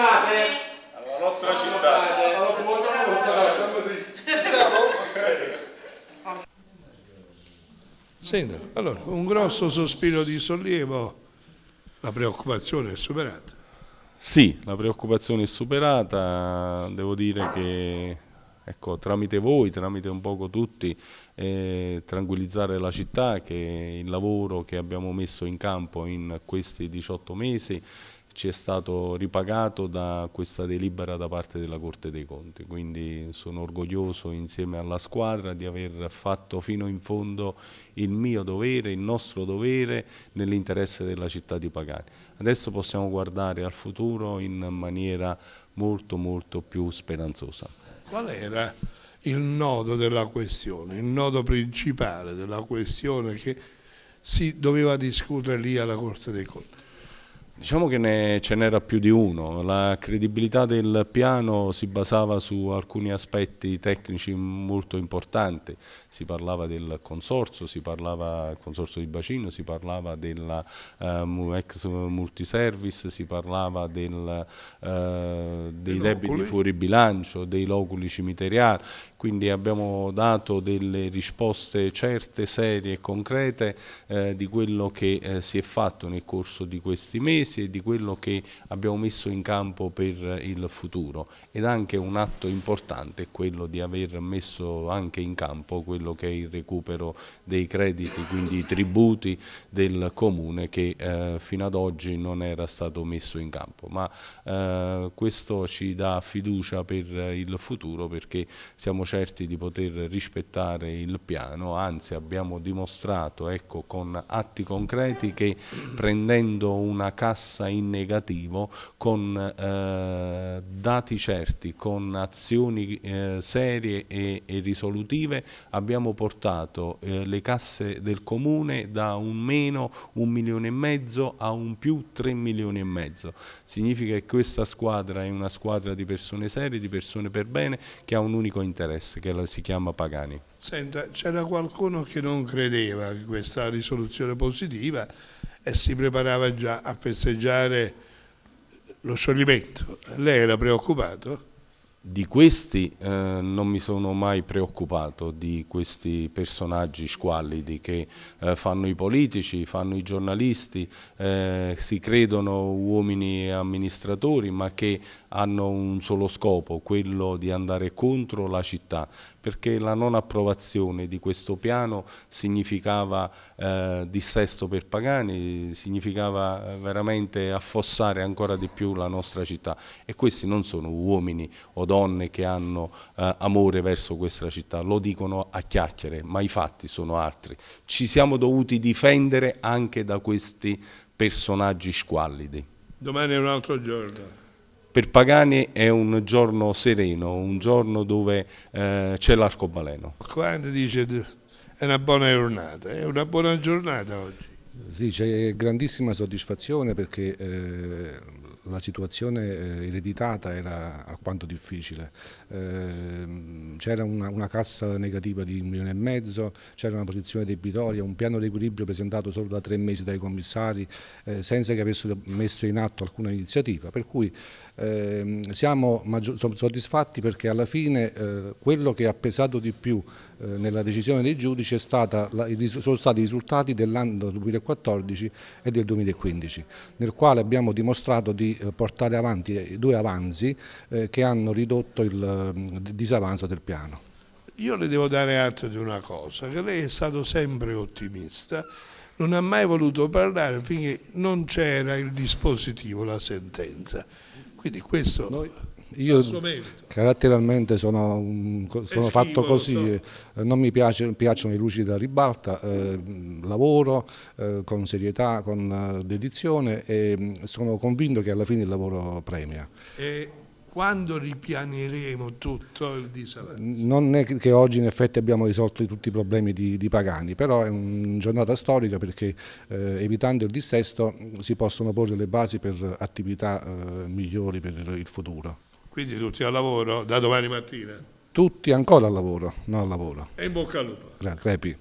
toccate! Alla nostra città! Sindaco, allora, un grosso sospiro di sollievo, la preoccupazione è superata. Sì, la preoccupazione è superata, devo dire che ecco, tramite voi, tramite un poco tutti, eh, tranquillizzare la città che il lavoro che abbiamo messo in campo in questi 18 mesi ci è stato ripagato da questa delibera da parte della Corte dei Conti, quindi sono orgoglioso insieme alla squadra di aver fatto fino in fondo il mio dovere, il nostro dovere nell'interesse della città di Pagani. Adesso possiamo guardare al futuro in maniera molto molto più speranzosa. Qual era il nodo della questione, il nodo principale della questione che si doveva discutere lì alla Corte dei Conti? Diciamo che ne, ce n'era più di uno, la credibilità del piano si basava su alcuni aspetti tecnici molto importanti, si parlava del consorzio, si parlava del consorzio di bacino, si parlava dell'ex ehm, eh, multiservice, si parlava del, eh, dei debiti fuori bilancio, dei loculi cimiteriali quindi abbiamo dato delle risposte certe, serie e concrete eh, di quello che eh, si è fatto nel corso di questi mesi e di quello che abbiamo messo in campo per il futuro ed anche un atto importante è quello di aver messo anche in campo quello che è il recupero dei crediti, quindi i tributi del Comune che eh, fino ad oggi non era stato messo in campo, ma eh, questo ci dà fiducia per il futuro perché siamo certi di poter rispettare il piano, anzi abbiamo dimostrato ecco, con atti concreti che prendendo una cassa in negativo, con eh, dati certi, con azioni eh, serie e, e, risolutive, abbiamo portato eh, le casse del Comune da un meno un milione e mezzo a un più tre milioni e mezzo. Significa che questa squadra è una squadra di persone serie, di persone per bene, che ha un unico interesse. Bangladesh che si chiama Pagani. Senta, c'era qualcuno che non credeva in questa risoluzione positiva e si preparava già a festeggiare lo scioglimento. Lei era preoccupato? di questi eh, non mi sono mai preoccupato, di questi personaggi squallidi che eh, fanno i politici, fanno i giornalisti, eh, si credono uomini e amministratori ma che hanno un solo scopo, quello di andare contro la città, perché la non approvazione di questo piano significava eh, dissesto per Pagani, significava eh, veramente affossare ancora di più la nostra città e questi non sono uomini o donne che hanno eh, amore verso questa città, lo dicono a chiacchiere, ma i fatti sono altri. Ci siamo dovuti difendere anche da questi personaggi squallidi. Domani è un altro giorno. Per Pagani è un giorno sereno, un giorno dove eh, c'è l'arcobaleno. Quando dice è una buona giornata, è una buona giornata oggi. Sì, c'è grandissima soddisfazione perché eh, la situazione eh, ereditata era alquanto difficile, ehm, c'era una, una, cassa negativa di un milione e mezzo, c'era una posizione debitoria, un piano di equilibrio presentato solo da tre mesi dai commissari eh, senza che avessero messo in atto alcuna iniziativa, per cui ehm, siamo soddisfatti perché alla fine eh, quello che ha pesato di più nella decisione dei giudici stata, sono stati i risultati dell'anno 2014 e del 2015, nel quale abbiamo dimostrato di eh, portare avanti due avanzi eh, che hanno ridotto il mm, disavanzo del piano. Io le devo dare atto di una cosa, che lei è stato sempre ottimista, non ha mai voluto parlare finché non c'era il dispositivo, la sentenza. Quindi questo... Noi io caratterialmente sono, sono fatto così, so. Eh, non mi piace, piacciono i luci da ribalta, eh, lavoro eh, con serietà, con eh, dedizione e mm, sono convinto che alla fine il lavoro premia. E quando ripianeremo tutto il disavanzo? Non è che oggi in effetti abbiamo risolto tutti i problemi di, di Pagani, però è una giornata storica perché eh, evitando il dissesto mm, si possono porre le basi per attività eh, migliori per il futuro. Quindi tutti al lavoro da domani mattina? Tutti ancora al lavoro, non al lavoro. E in bocca al lupo. Crepi.